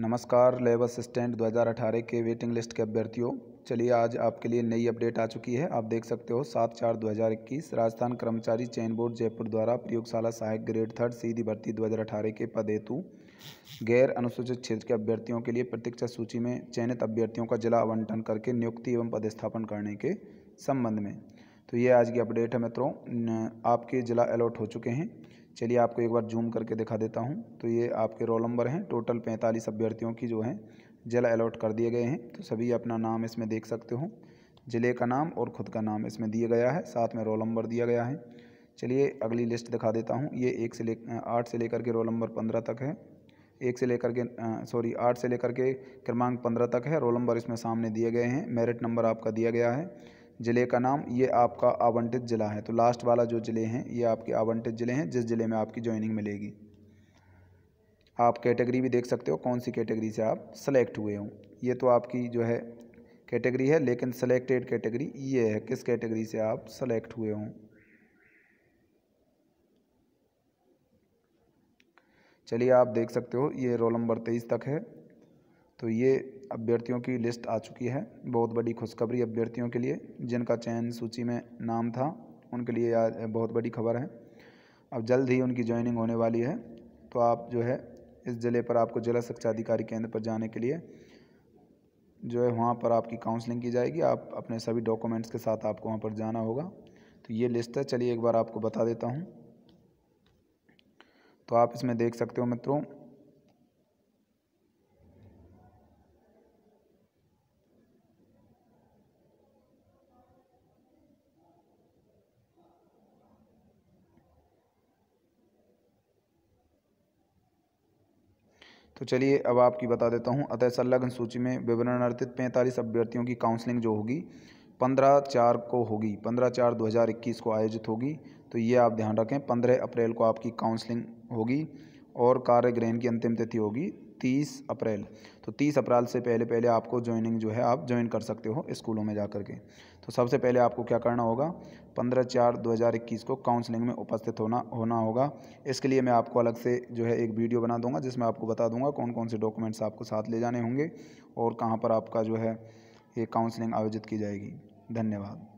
नमस्कार labour assistant 2018 के waiting list के अभ्यर्थियों चलिए आज आपके लिए नई अपडेट आ चुकी है आप देख सकते हो सात चार 2021 राजस्थान कर्मचारी चयन बोर्ड जयपुर द्वारा प्रयोगशाला सहायक ग्रेड थर्ड सीधी भर्ती 2018 के पद हेतु गैर अनुसूचित क्षेत्र के अभ्यर्थियों के लिए प्रतीक्षा सूची में चयनित अभ्यर्थियों का जिला आवंटन करके नियुक्ति एवं पदस्थापन करने के संबंध में तो ये आज की अपडेट है मित्रों आपके ज़िला अलॉट हो चुके हैं चलिए आपको एक बार जूम करके दिखा देता हूँ तो ये आपके रोल नंबर हैं टोटल पैंतालीस अभ्यर्थियों की जो है जिला अलॉट कर दिए गए हैं तो सभी अपना नाम इसमें देख सकते हो ज़िले का नाम और ख़ुद का नाम इसमें दिया गया है साथ में रोल नंबर दिया गया है चलिए अगली लिस्ट दिखा देता हूँ ये एक से ले आठ से लेकर के रोल नंबर पंद्रह तक है एक से लेकर के सॉरी आठ से लेकर के क्रमांक पंद्रह तक है रोल नंबर इसमें सामने दिए गए हैं मेरिट नंबर आपका दिया गया है ज़िले का नाम ये आपका आवंटित ज़िला है तो लास्ट वाला जो ज़िले हैं ये आपके आवंटित ज़िले हैं जिस ज़िले में आपकी ज्वाइनिंग मिलेगी आप कैटेगरी भी देख सकते हो कौन सी कैटेगरी से आप सेलेक्ट हुए हों ये तो आपकी जो है कैटेगरी है लेकिन सेलेक्टेड कैटेगरी ये है किस कैटेगरी से आप सेलेक्ट हुए हों चलिए आप देख सकते हो ये रोल नंबर तेईस तक है तो ये अभ्यर्थियों की लिस्ट आ चुकी है बहुत बड़ी खुशखबरी अभ्यर्थियों के लिए जिनका चयन सूची में नाम था उनके लिए आज बहुत बड़ी खबर है अब जल्द ही उनकी ज्वाइनिंग होने वाली है तो आप जो है इस ज़िले पर आपको जिला शिक्षा अधिकारी केंद्र पर जाने के लिए जो है वहाँ पर आपकी काउंसलिंग की जाएगी आप अपने सभी डॉक्यूमेंट्स के साथ आपको वहाँ पर जाना होगा तो ये लिस्ट है चलिए एक बार आपको बता देता हूँ तो आप इसमें देख सकते हो मित्रों तो चलिए अब आपकी बता देता हूँ अतः संलग्न सूची में विवरण अर्थित पैंतालीस अभ्यर्थियों की काउंसलिंग जो होगी पंद्रह चार को होगी पंद्रह चार दो हज़ार इक्कीस को आयोजित होगी तो ये आप ध्यान रखें पंद्रह अप्रैल को आपकी काउंसलिंग होगी और कार्य ग्रहण की अंतिम तिथि होगी तीस अप्रैल तो तीस अप्रैल से पहले पहले आपको ज्वाइनिंग जो है आप ज्वाइन कर सकते हो स्कूलों में जा कर के तो सबसे पहले आपको क्या करना होगा पंद्रह चार दो हज़ार इक्कीस को काउंसलिंग में उपस्थित होना होना होगा इसके लिए मैं आपको अलग से जो है एक वीडियो बना दूंगा जिसमें आपको बता दूंगा कौन कौन से डॉक्यूमेंट्स आपको साथ ले जाने होंगे और कहाँ पर आपका जो है ये काउंसलिंग आयोजित की जाएगी धन्यवाद